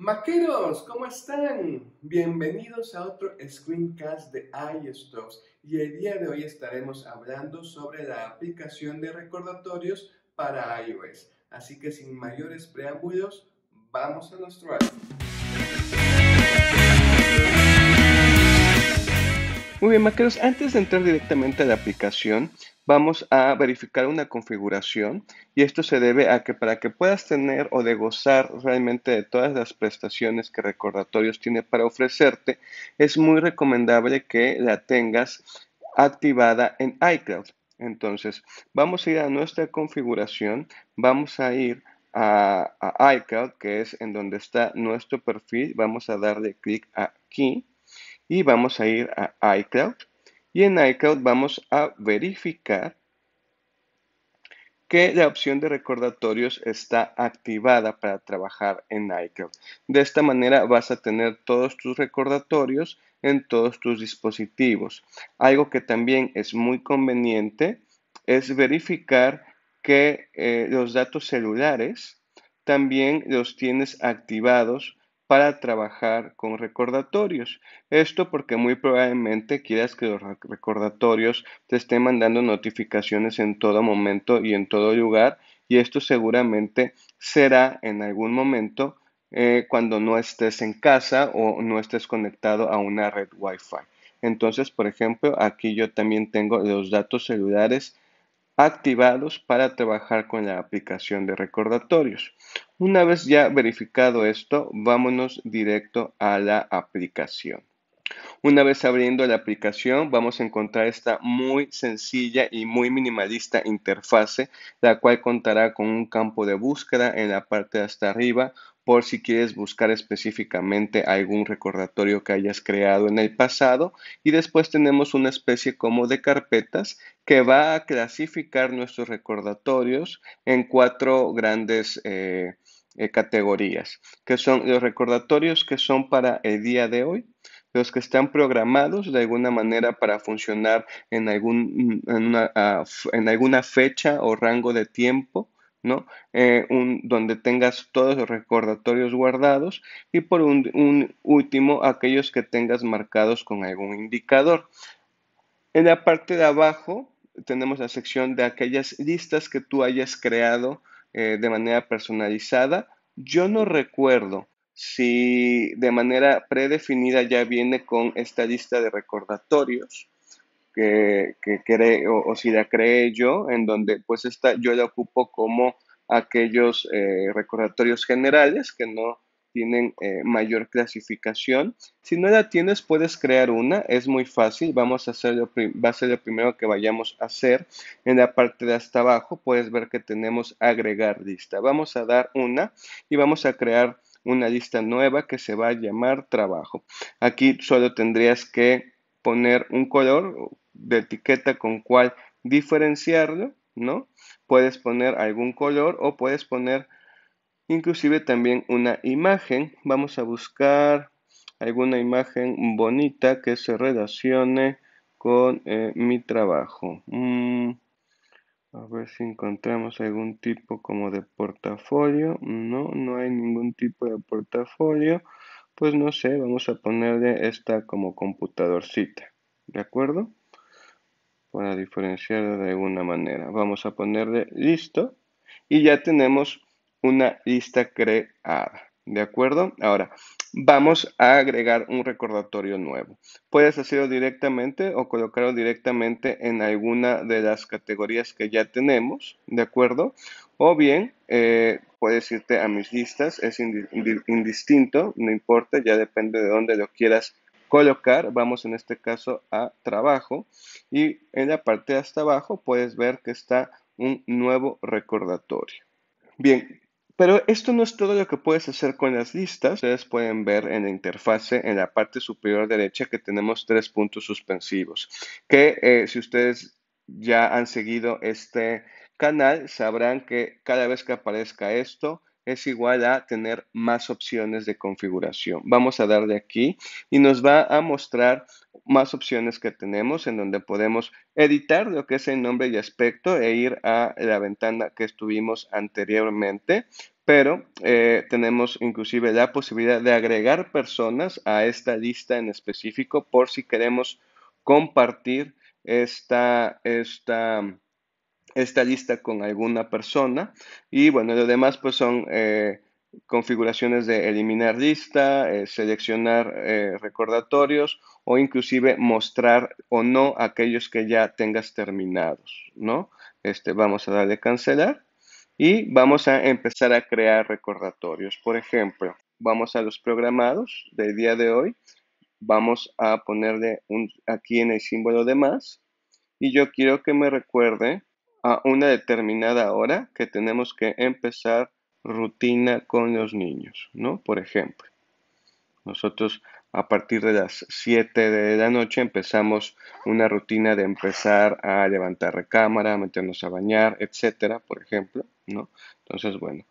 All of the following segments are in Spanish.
Maqueros, ¿cómo están? Bienvenidos a otro screencast de iStocks y el día de hoy estaremos hablando sobre la aplicación de recordatorios para iOS. Así que sin mayores preámbulos, vamos a nuestro álbum. Muy bien, maqueros, antes de entrar directamente a la aplicación, vamos a verificar una configuración y esto se debe a que para que puedas tener o de gozar realmente de todas las prestaciones que recordatorios tiene para ofrecerte, es muy recomendable que la tengas activada en iCloud. Entonces, vamos a ir a nuestra configuración, vamos a ir a, a iCloud, que es en donde está nuestro perfil, vamos a darle clic aquí y vamos a ir a iCloud y en iCloud vamos a verificar que la opción de recordatorios está activada para trabajar en iCloud. De esta manera vas a tener todos tus recordatorios en todos tus dispositivos. Algo que también es muy conveniente es verificar que eh, los datos celulares también los tienes activados para trabajar con recordatorios. Esto porque muy probablemente quieras que los recordatorios te estén mandando notificaciones en todo momento y en todo lugar y esto seguramente será en algún momento eh, cuando no estés en casa o no estés conectado a una red Wi-Fi. Entonces, por ejemplo, aquí yo también tengo los datos celulares activados para trabajar con la aplicación de recordatorios. Una vez ya verificado esto, vámonos directo a la aplicación. Una vez abriendo la aplicación vamos a encontrar esta muy sencilla y muy minimalista interfase, la cual contará con un campo de búsqueda en la parte de hasta arriba por si quieres buscar específicamente algún recordatorio que hayas creado en el pasado y después tenemos una especie como de carpetas que va a clasificar nuestros recordatorios en cuatro grandes eh, eh, categorías, que son los recordatorios que son para el día de hoy, los que están programados de alguna manera para funcionar en, algún, mm, ah, en, alguna fecha o rango de tiempo, ¿no? Eh, donde tengas todos los recordatorios guardados y por un último aquellos que tengas marcados con algún indicador. En la parte de abajo tenemos la sección de aquellas listas que tú hayas creado eh, de manera personalizada. Yo no recuerdo si de manera predefinida ya viene con esta lista de recordatorios que, que o, si la cree yo, en donde pues esta yo la ocupo como aquellos eh, recordatorios generales que no tienen eh, mayor clasificación. Si no la tienes, puedes crear una, es muy fácil, vamos a hacer lo va a ser lo primero que vayamos a hacer. En la parte de hasta abajo puedes ver que tenemos agregar lista. Vamos a dar una y vamos a crear una lista nueva que se va a llamar trabajo. Aquí solo tendrías que poner un color de etiqueta con cual diferenciarlo, ¿no? Puedes poner algún color o puedes poner inclusive también una imagen. Vamos a buscar alguna imagen bonita que se relacione con eh, mi trabajo. Mm, a ver si encontramos algún tipo como de portafolio. No, no hay ningún tipo de portafolio. Pues no sé, vamos a ponerle esta como computadorcita. ¿De acuerdo? Para diferenciar de alguna manera. Vamos a ponerle listo. Y ya tenemos una lista creada. ¿De acuerdo? Ahora, vamos a agregar un recordatorio nuevo. Puedes hacerlo directamente o colocarlo directamente en alguna de las categorías que ya tenemos, ¿de acuerdo? O bien eh, puedes irte a mis listas, es indistinto, no importa, ya depende de dónde lo quieras colocar. Vamos en este caso a trabajo y en la parte de hasta abajo puedes ver que está un nuevo recordatorio. Bien, pero esto no es todo lo que puedes hacer con las listas. Ustedes pueden ver en la interfase, en la parte superior derecha, que tenemos tres puntos suspensivos. Que eh, si ustedes ya han seguido este canal, sabrán que cada vez que aparezca esto, es igual a tener más opciones de configuración. Vamos a darle aquí y nos va a mostrar más opciones que tenemos en donde podemos editar lo que es el nombre y aspecto e ir a la ventana que estuvimos anteriormente, pero eh, tenemos inclusive la posibilidad de agregar personas a esta lista en específico por si queremos compartir esta, esta, esta lista con alguna persona. Y bueno, lo demás pues son... Eh, configuraciones de eliminar lista, eh, seleccionar eh, recordatorios o inclusive mostrar o no aquellos que ya tengas terminados, ¿no? Este, vamos a darle cancelar y vamos a empezar a crear recordatorios. Por ejemplo, vamos a los programados del día de hoy. Vamos a ponerle un, aquí en el símbolo de más y yo quiero que me recuerde a una determinada hora que tenemos que empezar rutina con los niños, ¿no? Por ejemplo, nosotros a partir de las 7 de la noche empezamos una rutina de empezar a levantar recámara, a meternos a bañar, etcétera, por ejemplo, ¿no? Entonces, bueno,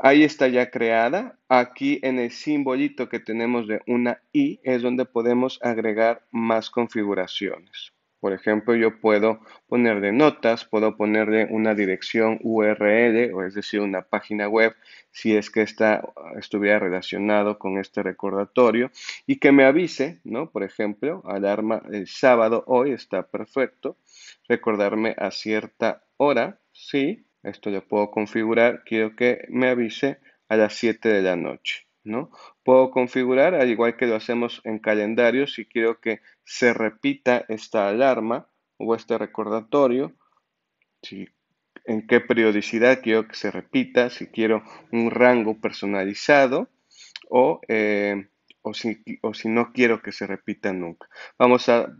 ahí está ya creada. Aquí en el simbolito que tenemos de una I es donde podemos agregar más configuraciones. Por ejemplo, yo puedo ponerle notas, puedo ponerle una dirección URL, o es decir, una página web, si es que ah, estuviera relacionado con este recordatorio, y que me avise, ¿no? Por ejemplo, alarma el sábado hoy está perfecto, recordarme a cierta hora, sí, esto lo puedo configurar, quiero que me avise a las 7 de la noche. ¿no? Puedo configurar, al igual que lo hacemos en calendario, si quiero que se repita esta alarma o este recordatorio, en qué periodicidad quiero que se repita, si quiero un rango personalizado eh, o, si, o si no quiero que se repita nunca. Vamos a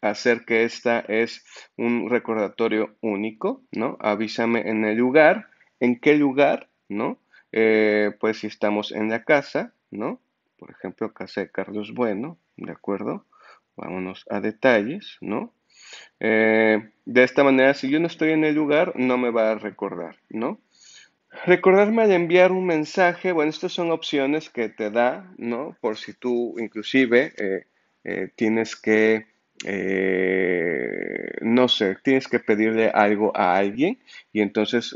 hacer que esta es un recordatorio único, ¿no? Avísame en el lugar, en qué lugar, ¿no? Eh, pues si estamos en la casa, ¿no? Por ejemplo, casa de Carlos Bueno, ¿de acuerdo? Vámonos a detalles, ¿no? Eh, de esta manera, si yo no estoy en el lugar, no me va a recordar, ¿no? Recordarme al enviar un mensaje, bueno, estas son opciones que te da, ¿no? Por si tú inclusive eh, tienes que, no sé, tienes que pedirle algo a alguien y entonces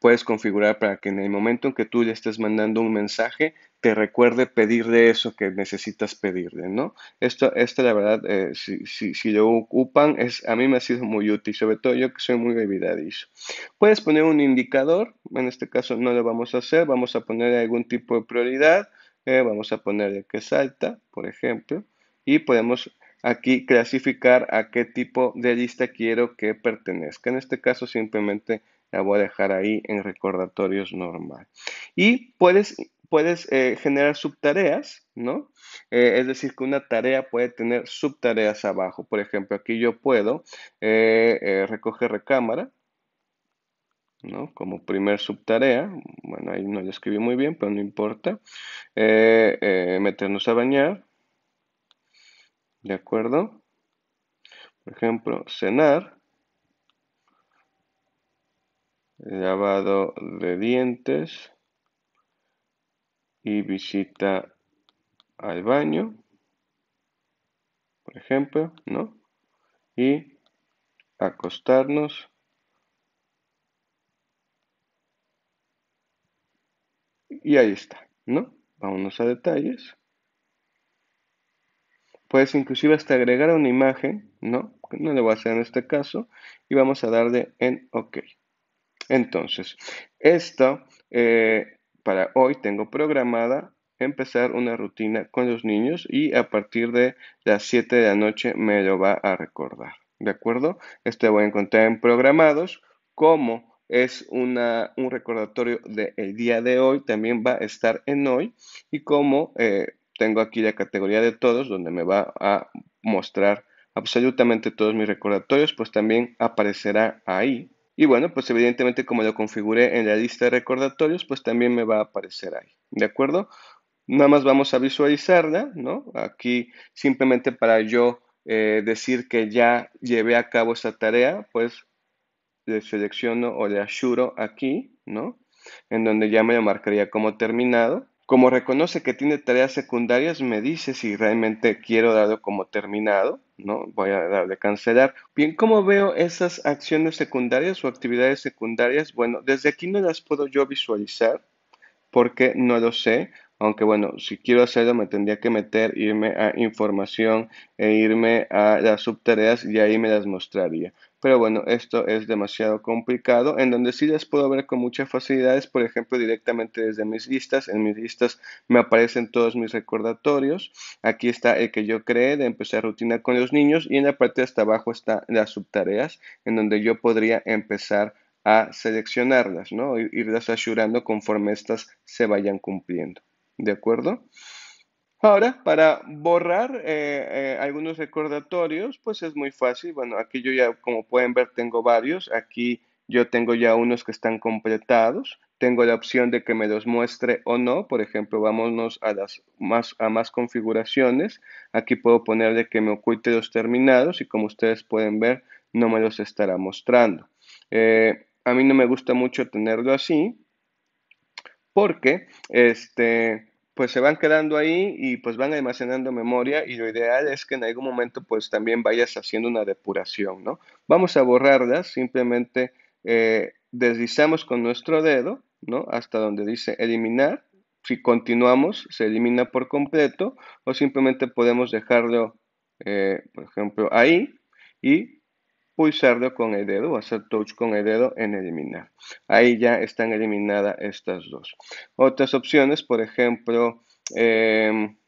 puedes configurar para que en el momento en que tú le estés mandando un mensaje, te recuerde pedirle eso que necesitas pedirle, ¿no? Esto, la verdad, eh, si, lo ocupan, es, a mí me ha sido muy útil, sobre todo yo que soy muy olvidadizo. Puedes poner un indicador, en este caso no lo vamos a hacer, vamos a poner algún tipo de prioridad, eh, vamos a poner el que salta, por ejemplo, y podemos aquí clasificar a qué tipo de lista quiero que pertenezca. En este caso simplemente la voy a dejar ahí en recordatorios normal. Y puedes, puedes eh, generar subtareas, ¿no? Eh, es decir, que una tarea puede tener subtareas abajo. Por ejemplo, aquí yo puedo eh, recoger recámara, ¿no? Como primer subtarea, bueno, ahí no lo escribí muy bien, pero no importa, meternos a bañar, ¿de acuerdo? Por ejemplo, cenar, lavado de dientes y visita al baño, por ejemplo, ¿no? Y acostarnos. Y ahí está, ¿no? Vámonos a detalles. Puedes inclusive hasta agregar una imagen, ¿no? No le voy a hacer en este caso. Y vamos a darle en OK. Entonces, esto eh, para hoy tengo programada empezar una rutina con los niños y a partir de las 7 de la noche me lo va a recordar. ¿De acuerdo? Esto lo voy a encontrar en programados como es un recordatorio del día de hoy, también va a estar en hoy y como eh, tengo aquí la categoría de todos donde me va a mostrar absolutamente todos mis recordatorios, pues también aparecerá ahí y bueno, pues evidentemente como lo configuré en la lista de recordatorios, pues también me va a aparecer ahí, ¿de acuerdo? Nada más vamos a visualizarla, ¿no? Aquí simplemente para yo eh, decir que ya llevé a cabo esa tarea, pues le selecciono o le asuro aquí, ¿no? En donde ya me lo marcaría como terminado. Como reconoce que tiene tareas secundarias, me dice si realmente quiero darlo como terminado, ¿no? Voy a darle cancelar. Bien, ¿cómo veo esas acciones secundarias o actividades secundarias? Bueno, desde aquí no las puedo yo visualizar porque no lo sé. Aunque bueno, si quiero hacerlo me tendría que meter, irme a información e irme a las subtareas y ahí me las mostraría. Pero bueno, esto es demasiado complicado, en donde sí las puedo ver con muchas facilidades, por ejemplo, directamente desde mis listas. En mis listas me aparecen todos mis recordatorios. Aquí está el que yo creé de empezar rutina con los niños y en la parte de hasta abajo están las subtareas, en donde yo podría empezar a seleccionarlas, ¿no? Irlas asegurando conforme estas se vayan cumpliendo. ¿De acuerdo? Ahora, para borrar eh, eh, algunos recordatorios, pues es muy fácil. Bueno, aquí yo ya, como pueden ver, tengo varios. Aquí yo tengo ya unos que están completados. Tengo la opción de que me los muestre o no. Por ejemplo, vámonos a las más, a más configuraciones. Aquí puedo ponerle que me oculte los terminados y como ustedes pueden ver, no me los estará mostrando. Eh, a mí no me gusta mucho tenerlo así porque este pues se van quedando ahí y pues van almacenando memoria y lo ideal es que en algún momento pues también vayas haciendo una depuración, ¿no? Vamos a borrarlas, simplemente eh, deslizamos con nuestro dedo, ¿no? Hasta donde dice eliminar, si continuamos se elimina por completo o simplemente podemos dejarlo, eh, por ejemplo, ahí y pulsarlo con el dedo o hacer touch con el dedo en eliminar. Ahí ya están eliminadas estas dos. Otras opciones, por ejemplo, em,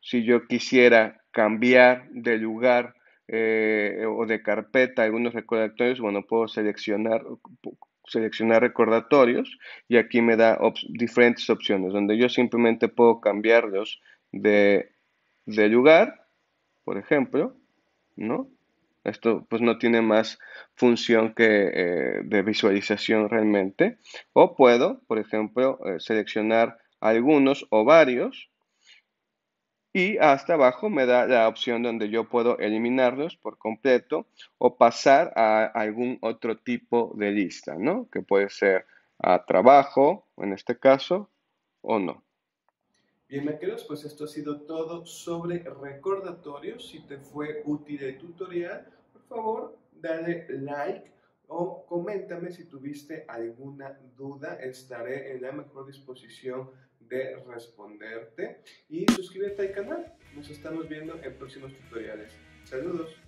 si yo quisiera cambiar de lugar eh, o de carpeta algunos recordatorios, bueno, puedo seleccionar seleccionar recordatorios y aquí me da diferentes opciones donde yo simplemente puedo cambiarlos de, de lugar, por ejemplo, ¿no? Esto pues no tiene más función que eh, de visualización realmente. O puedo, por ejemplo, eh, seleccionar algunos o varios y hasta abajo me da la opción donde yo puedo eliminarlos por completo o pasar a algún otro tipo de lista, ¿no? Que puede ser a trabajo, en este caso, o no. Bien, maqueros, pues esto ha sido todo sobre recordatorios. Si te fue útil el tutorial, por favor, dale like o coméntame si tuviste alguna duda. Estaré en la mejor disposición de responderte. Y suscríbete al canal. Nos estamos viendo en próximos tutoriales. Saludos.